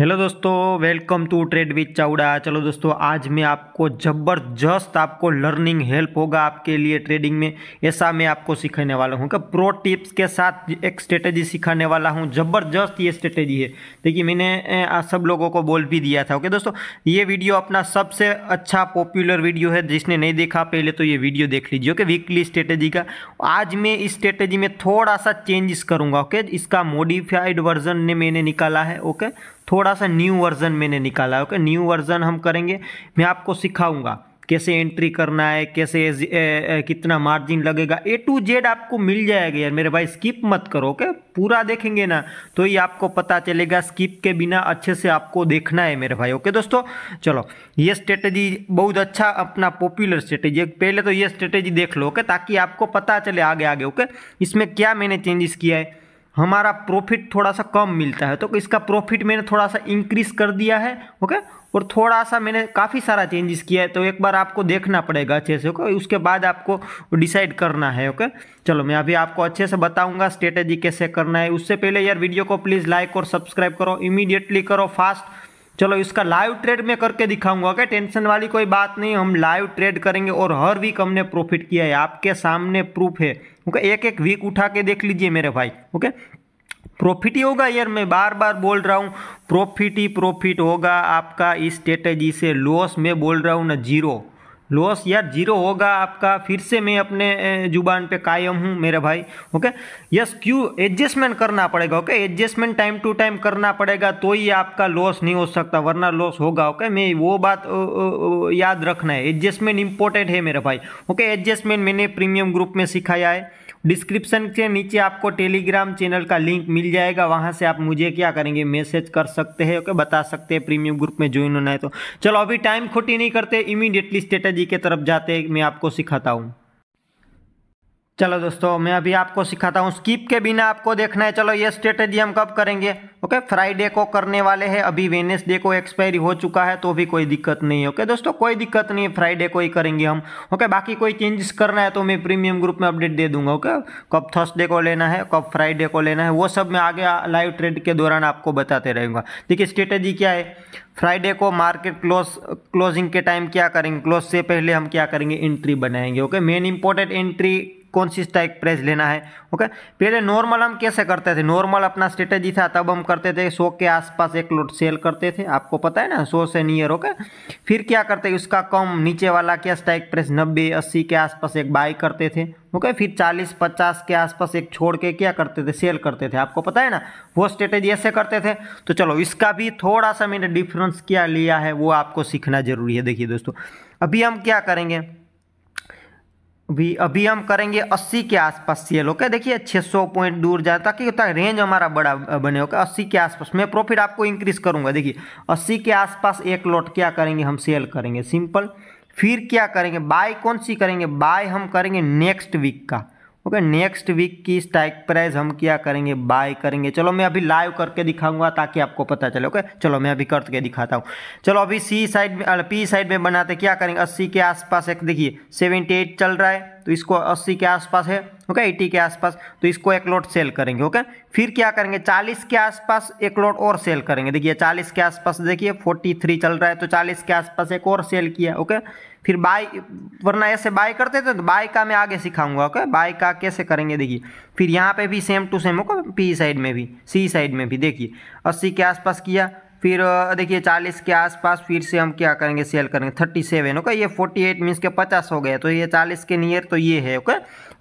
hello दोस्तों welcome to trade with Chawda चलो दोस्तों आज मैं आपको ज़बरदस्त आपको लर्निंग हेल्प होगा आपके लिए ट्रेडिंग में ऐसा मैं आपको सिखाने वाला हूँ क्या प्रो टिप्स के साथ एक स्ट्रेटेजी सिखाने वाला हूँ ज़बरदस्त ये स्ट्रेटेजी है देखिए मैंने आ, सब लोगों को बोल भी दिया था ओके दोस्तों ये वीडियो अपना सबसे अच्छा पॉपुलर वीडियो है जिसने नहीं देखा पहले तो ये वीडियो देख लीजिए ओके वीकली स्ट्रेटेजी का आज मैं इस स्ट्रेटेजी में थोड़ा सा चेंजेस करूँगा ओके इसका मॉडिफाइड वर्जन ने मैंने निकाला है ओके थोड़ा सा न्यू वर्जन मैंने निकाला है ओके न्यू वर्जन हम करेंगे मैं आपको सिखाऊंगा कैसे एंट्री करना है कैसे ए, ए, कितना मार्जिन लगेगा ए टू जेड आपको मिल जाएगा यार मेरे भाई स्किप मत करो ओके पूरा देखेंगे ना तो ये आपको पता चलेगा स्किप के बिना अच्छे से आपको देखना है मेरे भाई ओके दोस्तों चलो ये स्ट्रेटेजी बहुत अच्छा अपना पॉपुलर स्ट्रेटेजी पहले तो ये स्ट्रेटेजी देख लो ओके ताकि आपको पता चले आगे आगे ओके इसमें क्या मैंने चेंजेस किया है हमारा प्रॉफिट थोड़ा सा कम मिलता है तो इसका प्रॉफिट मैंने थोड़ा सा इंक्रीज कर दिया है ओके और थोड़ा सा मैंने काफ़ी सारा चेंजेस किया है तो एक बार आपको देखना पड़ेगा अच्छे से ओके उसके बाद आपको डिसाइड करना है ओके चलो मैं अभी आपको अच्छे से बताऊंगा स्ट्रेटेजी कैसे करना है उससे पहले यार वीडियो को प्लीज़ लाइक और सब्सक्राइब करो इमीडिएटली करो फास्ट चलो इसका लाइव ट्रेड में करके दिखाऊंगा ओके टेंशन वाली कोई बात नहीं हम लाइव ट्रेड करेंगे और हर वीक हमने प्रॉफिट किया है आपके सामने प्रूफ है ओके एक एक वीक उठा के देख लीजिए मेरे भाई ओके प्रॉफिट ही होगा यार मैं बार बार बोल रहा हूँ प्रॉफिट ही प्रॉफिट होगा आपका इस स्ट्रेटेजी से लॉस में बोल रहा हूँ ना जीरो लॉस यार जीरो होगा आपका फिर से मैं अपने जुबान पे कायम हूँ मेरे भाई ओके यस क्यू एडजस्टमेंट करना पड़ेगा okay adjustment time to time करना पड़ेगा तो ही आपका लॉस नहीं हो सकता वरना लॉस होगा ओके मैं वो बात ओ, ओ, ओ, याद रखना है एडजस्टमेंट इंपॉर्टेंट है मेरे भाई ओके एडजस्टमेंट मैंने प्रीमियम ग्रुप में सिखाया है डिस्क्रिप्शन के नीचे आपको टेलीग्राम चैनल का लिंक मिल जाएगा वहाँ से आप मुझे क्या करेंगे मैसेज कर सकते हैं ओके बता सकते हैं प्रीमियम ग्रुप में ज्वाइन होना है तो चलो अभी टाइम खोटी नहीं करते इमीडिएटली स्ट्रेटेजी के तरफ जाते मैं आपको सिखाता हूँ चलो दोस्तों मैं अभी आपको सिखाता हूँ स्किप के बिना आपको देखना है चलो ये स्ट्रेटेजी हम कब करेंगे ओके फ्राइडे को करने वाले हैं अभी वेनेसडे को एक्सपायरी हो चुका है तो भी कोई दिक्कत नहीं है ओके दोस्तों कोई दिक्कत नहीं है फ्राइडे को ही करेंगे हम ओके बाकी कोई चेंजेस करना है तो मैं प्रीमियम ग्रुप में अपडेट दे दूंगा ओके कब थर्सडे को लेना है कब फ्राइडे को लेना है वो सब मैं आगे लाइव ट्रेड के दौरान आपको बताते रहूँगा देखिए स्ट्रेटेजी क्या है फ्राइडे को मार्केट क्लोज क्लोजिंग के टाइम क्या करेंगे क्लोज से पहले हम क्या करेंगे एंट्री बनाएंगे ओके मेन इंपॉर्टेंट एंट्री कौन सी स्टाइक प्राइस लेना है ओके पहले नॉर्मल हम कैसे करते थे नॉर्मल अपना स्ट्रेटेजी था तब हम करते थे सौ के आसपास एक लोट सेल करते थे आपको पता है ना सौ से नियर ओके फिर क्या करते उसका कम नीचे वाला क्या स्टाइक प्राइस नब्बे अस्सी के आसपास एक बाई करते थे ओके फिर चालीस पचास के आसपास एक छोड़ के क्या करते थे सेल करते थे आपको पता है ना वो स्ट्रेटेजी ऐसे करते थे तो चलो इसका भी थोड़ा सा मैंने डिफरेंस क्या लिया है वो आपको सीखना जरूरी है देखिए दोस्तों अभी हम क्या करेंगे भी अभी हम करेंगे 80 के आसपास सेल ओके देखिए 600 पॉइंट दूर जाए ताकि ताकि रेंज हमारा बड़ा बने ओके 80 के आसपास मैं प्रॉफिट आपको इंक्रीज करूंगा देखिए 80 के आसपास एक लॉट क्या करेंगे हम सेल करेंगे सिंपल फिर क्या करेंगे बाय कौन सी करेंगे बाय हम करेंगे नेक्स्ट वीक का ओके नेक्स्ट वीक की स्टाइक प्राइस हम क्या करेंगे बाय करेंगे चलो मैं अभी लाइव करके दिखाऊंगा ताकि आपको पता चले ओके चलो मैं अभी करके दिखाता हूँ चलो अभी सी साइड में पी साइड में बनाते क्या करेंगे अस्सी के आसपास एक देखिए सेवेंटी एट चल रहा है तो इसको अस्सी के आसपास है ओके एट्टी के आसपास तो इसको एक लोट सेल करेंगे ओके फिर क्या करेंगे चालीस के आसपास एक लोट और सेल करेंगे देखिए चालीस के आसपास देखिए फोर्टी थ्री चल रहा है तो चालीस के आसपास एक और सेल किया ओके फिर बाय वरना ऐसे बाय करते थे तो बाय का मैं आगे सिखाऊंगा ओके बाय का कैसे करेंगे देखिए फिर यहाँ पे भी same to same okay P side में भी सी साइड में भी देखिए अस्सी के आसपास किया फिर देखिए चालीस के आसपास फिर से हम क्या करेंगे सेल करेंगे थर्टी सेवन ओके ये फोर्टी एट मीन्स के पचास हो गया तो ये चालीस के नियर तो ये है ओके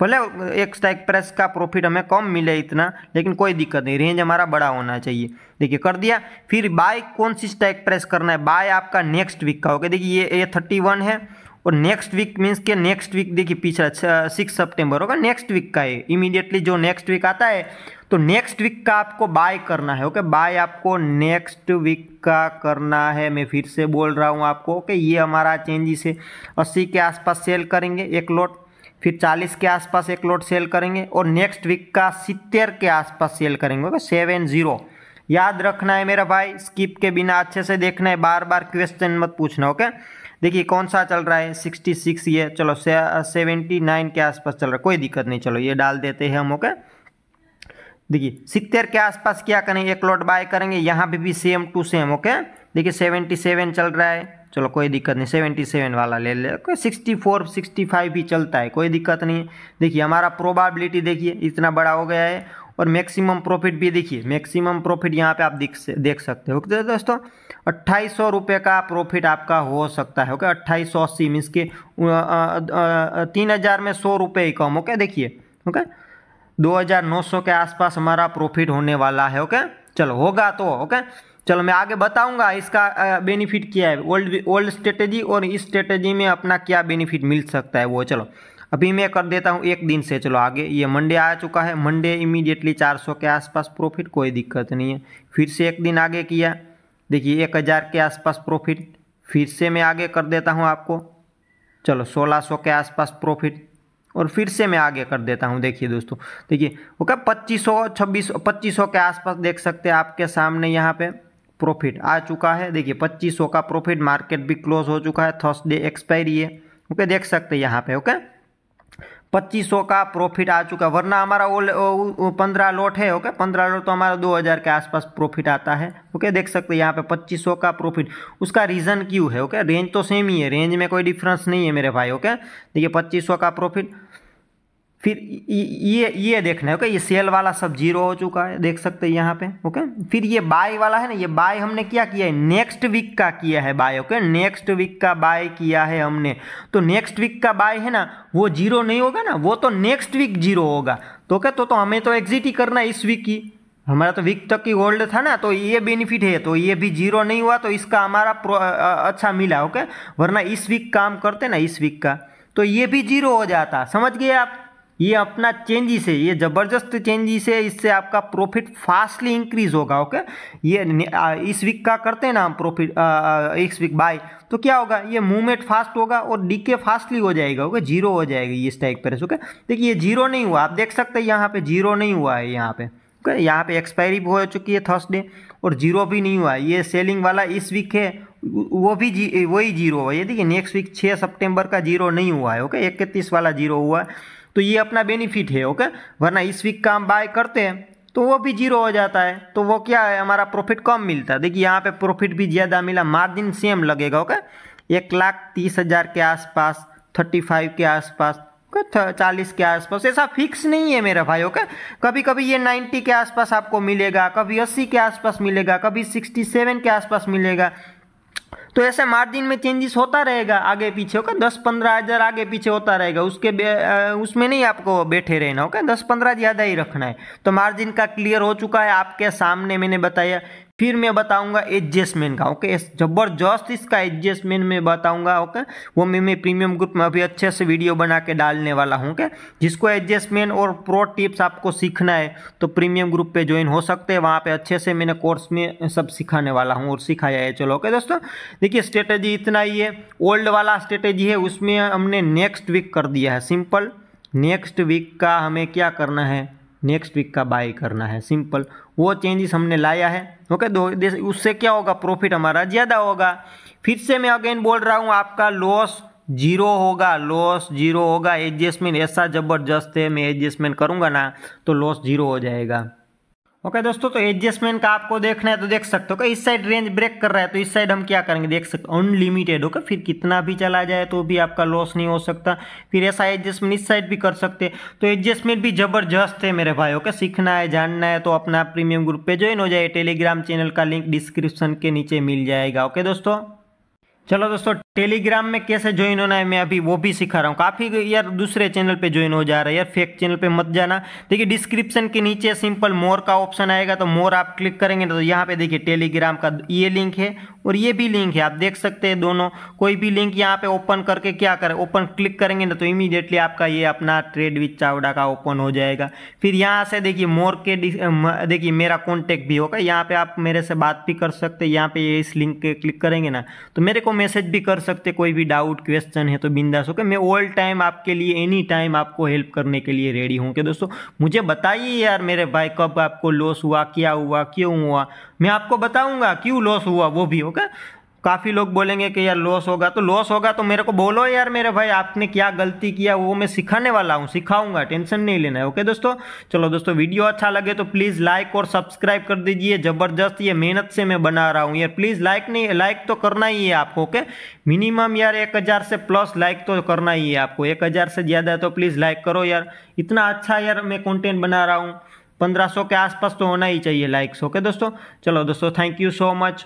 भले एक स्टाइक प्रेस का प्रॉफिट हमें कम मिले इतना लेकिन कोई दिक्कत नहीं रेंज हमारा बड़ा होना चाहिए देखिए कर दिया फिर बाय कौन सी स्टाइक प्रेस करना है बाय आपका नेक्स्ट वीक का होगा देखिए ये ये थर्टी वन है और नेक्स्ट वीक मीन्स के नेक्स्ट वीक देखिए पिछला सिक्स सेप्टेम्बर होगा नेक्स्ट वीक का है इमीडिएटली जो नेक्स्ट वीक आता है तो नेक्स्ट वीक का आपको बाय करना है ओके बाय आपको नेक्स्ट वीक का करना है मैं फिर से बोल रहा हूँ आपको ओके ये हमारा चेंजिस है अस्सी के आसपास सेल करेंगे एक लॉट फिर 40 के आसपास एक लॉट सेल करेंगे और नेक्स्ट वीक का सितर के आसपास सेल करेंगे ओके सेवन जीरो याद रखना है मेरा भाई स्किप के बिना अच्छे से देखना है बार बार क्वेश्चन मत पूछना ओके देखिए कौन सा चल रहा है सिक्सटी सिक्स ये चलो सेवेंटी नाइन के आसपास चल रहा है कोई दिक्कत नहीं चलो ये डाल देते हैं हम ओके देखिए सितर के आसपास क्या करेंगे एक लॉट बाय करेंगे यहाँ भी, भी सेम टू सेम ओके देखिए सेवेंटी सेवन चल रहा है चलो कोई दिक्कत नहीं सेवेंटी सेवन वाला ले ले कोई सिक्सटी फोर सिक्सटी फाइव भी चलता है कोई दिक्कत नहीं देखिए हमारा प्रोबेबिलिटी देखिए इतना बड़ा हो गया है और मैक्सिमम प्रॉफिट भी देखिए मैक्सिमम प्रॉफिट यहाँ पे आप दिख देख सकते हो ओके तो दोस्तों अट्ठाईस सौ रुपये का प्रॉफिट आपका हो सकता है ओके अट्ठाईस सौ अस्सी मीन्स के तीन हज़ार में सौ रुपये ही कम ओके देखिए ओके दो हज़ार नौ सौ के आसपास हमारा प्रॉफिट होने वाला है ओके चलो होगा तो ओके चलो मैं आगे बताऊंगा इसका बेनिफिट क्या है ओल्ड ओल्ड स्ट्रेटेजी और इस स्ट्रेटेजी में अपना क्या बेनिफिट मिल सकता है वो चलो अभी मैं कर देता हूँ एक दिन से चलो आगे ये मंडे आ चुका है मंडे इमीडिएटली 400 के आसपास प्रॉफिट कोई दिक्कत नहीं है फिर से एक दिन आगे किया देखिए एक हज़ार के आसपास प्रॉफिट फिर से मैं आगे कर देता हूँ आपको चलो सोलह के आसपास प्रॉफिट और फिर से मैं आगे कर देता हूँ देखिए दोस्तों देखिए ओके पच्चीस सौ छब्बीस पच्चीस सौ के आसपास देख सकते हैं आपके सामने यहाँ पे प्रॉफिट आ चुका है देखिए पच्चीस सौ का प्रॉफिट मार्केट भी क्लोज हो चुका है थर्सडे एक्सपायरी है ओके देख सकते हैं यहाँ पे ओके पच्चीस सौ का प्रॉफिट आ चुका है वरना हमारा वो पंद्रह लॉट है ओके पंद्रह लॉट तो हमारा दो हज़ार के आसपास प्रॉफिट आता है ओके देख सकते हैं यहाँ पे पच्चीस सौ का प्रॉफिट उसका रीज़न क्यों है ओके रेंज तो सेम ही है रेंज में कोई डिफरेंस नहीं है मेरे भाई ओके देखिए पच्चीस सौ का प्रॉफिट फिर ये ये देखना है ओके ये सेल वाला सब जीरो हो चुका है देख सकते हैं यहाँ पे ओके फिर ये बाय वाला है ना ये बाय हमने क्या किया है नेक्स्ट वीक का किया है बाय ओके नेक्स्ट वीक का बाय किया है हमने तो नेक्स्ट वीक का बाय है ना वो जीरो नहीं होगा ना वो तो नेक्स्ट वीक जीरो होगा तो ओके तो, तो हमें तो एग्जिट ही करना है इस वीक की हमारा तो वीक तक की होल्ड था ना तो ये बेनिफिट है तो ये भी जीरो नहीं हुआ तो इसका हमारा अच्छा मिला ओके वरना इस वीक काम करते ना इस वीक का तो ये भी जीरो हो जाता समझ गए आप ये अपना चेंजिस है ये ज़बरदस्त चेंजिस है इससे आपका प्रॉफिट फास्टली इंक्रीज होगा ओके ये इस वीक का करते हैं ना हम प्रॉफिट इस वीक बाय तो क्या होगा ये मूवमेंट फास्ट होगा और डीके फास्टली हो जाएगा ओके जीरो हो जाएगी इस टाइप पर ओके देखिए ये जीरो नहीं हुआ आप देख सकते हैं यहाँ पे जीरो नहीं हुआ है यहाँ पे ओके यहाँ पे एक्सपायरी भी हो चुकी है थर्सडे और जीरो भी नहीं हुआ ये सेलिंग वाला इस वीक है वो भी जी वही जीरो हुआ ये देखिए नेक्स्ट वीक छः सेप्टेम्बर का जीरो नहीं हुआ है ओके इकतीस वाला जीरो हुआ है तो ये अपना बेनिफिट है ओके वरना इस वीक का हम बाय करते हैं तो वो भी जीरो हो जाता है तो वो क्या है हमारा प्रॉफिट कम मिलता है देखिए यहाँ पे प्रॉफिट भी ज़्यादा मिला मार्जिन सेम लगेगा ओके एक लाख तीस हज़ार के आसपास थर्टी फाइव के आसपास चालीस के आसपास ऐसा फिक्स नहीं है मेरा भाई ओके कभी कभी ये नाइन्टी के आसपास आपको मिलेगा कभी अस्सी के आसपास मिलेगा कभी सिक्सटी सेवन के आसपास मिलेगा तो ऐसे मार्जिन में चेंजेस होता रहेगा आगे पीछे ओके दस पंद्रह हज़ार आगे पीछे होता रहेगा उसके उसमें नहीं आपको बैठे रहना ओके दस पंद्रह ज़्यादा ही रखना है तो मार्जिन का क्लियर हो चुका है आपके सामने मैंने बताया फिर मैं बताऊंगा एडजस्टमेंट का ओके ज़बरदस्त इसका एडजस्टमेंट में बताऊंगा ओके वो मैं मैं प्रीमियम ग्रुप में अभी अच्छे से वीडियो बना के डालने वाला हूँ ओके जिसको एडजस्टमेंट और प्रो टिप्स आपको सीखना है तो प्रीमियम ग्रुप पे ज्वाइन हो सकते हैं वहाँ पे अच्छे से मैंने कोर्स में सब सिखाने वाला हूँ और सिखाया है चलो ओके दोस्तों देखिए स्ट्रेटेजी इतना ही है ओल्ड वाला स्ट्रेटेजी है उसमें हमने नेक्स्ट वीक कर दिया है सिंपल नेक्स्ट वीक का हमें क्या करना है नेक्स्ट वीक का बाय करना है सिंपल वो चेंजेस हमने लाया है ओके दो उससे क्या होगा प्रॉफिट हमारा ज़्यादा होगा फिर से मैं अगेन बोल रहा हूँ आपका लॉस जीरो होगा लॉस जीरो होगा एडजस्टमेंट ऐसा ज़बरदस्त है मैं एडजस्टमेंट करूँगा ना तो लॉस जीरो हो जाएगा ओके okay, दोस्तों तो एडजस्टमेंट का आपको देखना है तो देख सकते हो okay, इस साइड रेंज ब्रेक कर रहा है तो इस साइड हम क्या करेंगे देख सकते हो अनलिमिटेड ओके फिर कितना भी चला जाए तो भी आपका लॉस नहीं हो सकता फिर ऐसा एडजस्टमेंट इस साइड भी कर सकते हैं तो एडजस्टमेंट भी जबरदस्त है मेरे भाई ओके okay, सीखना है जानना है तो अपना प्रीमियम ग्रुप पर ज्वाइन हो जाए टेलीग्राम चैनल का लिंक डिस्क्रिप्शन के नीचे मिल जाएगा ओके दोस्तों चलो दोस्तों टेलीग्राम में कैसे ज्वाइन होना है मैं अभी वो भी सिखा रहा हूँ काफ़ी यार दूसरे चैनल पे ज्वाइन हो जा रहा है यार फेक चैनल पे मत जाना देखिए डिस्क्रिप्शन के नीचे सिंपल मोर का ऑप्शन आएगा तो मोर आप क्लिक करेंगे तो यहाँ पे देखिए टेलीग्राम का ये लिंक है और ये भी लिंक है आप देख सकते हैं दोनों कोई भी लिंक यहाँ पे ओपन करके क्या करें ओपन क्लिक करेंगे ना तो इमीडिएटली आपका ये अपना ट्रेड विथ चावड़ा का ओपन हो जाएगा फिर यहाँ से देखिए मोर के देखिए मेरा कॉन्टैक्ट भी होगा यहाँ पे आप मेरे से बात भी कर सकते हैं यहाँ पे इस लिंक के क्लिक करेंगे ना तो मेरे को मैसेज भी कर सकते सकते कोई भी डाउट क्वेश्चन है तो बिंदास होकर मैं ऑल टाइम आपके लिए एनी टाइम आपको हेल्प करने के लिए रेडी हूँ कि दोस्तों मुझे बताइए यार मेरे भाई कब आपको लॉस हुआ क्या हुआ क्यों हुआ मैं आपको बताऊँगा क्यों लॉस हुआ वो भी होगा काफ़ी लोग बोलेंगे कि यार लॉस होगा तो लॉस होगा तो मेरे को बोलो यार मेरे भाई आपने क्या गलती किया वो मैं सिखाने वाला हूँ सिखाऊंगा टेंशन नहीं लेना है ओके दोस्तों चलो दोस्तों वीडियो अच्छा लगे तो प्लीज़ लाइक और सब्सक्राइब कर दीजिए ज़बरदस्त ये मेहनत से मैं बना रहा हूँ यार प्लीज़ लाइक नहीं लाइक तो करना ही है आपको ओके मिनिमम यार एक हज़ार से प्लस लाइक तो करना ही है आपको एक हज़ार से ज़्यादा तो प्लीज़ लाइक करो यार इतना अच्छा यार मैं कॉन्टेंट बना रहा हूँ पंद्रह सौ के आसपास तो होना ही चाहिए लाइक्स ओके दोस्तों चलो दोस्तों थैंक यू सो मच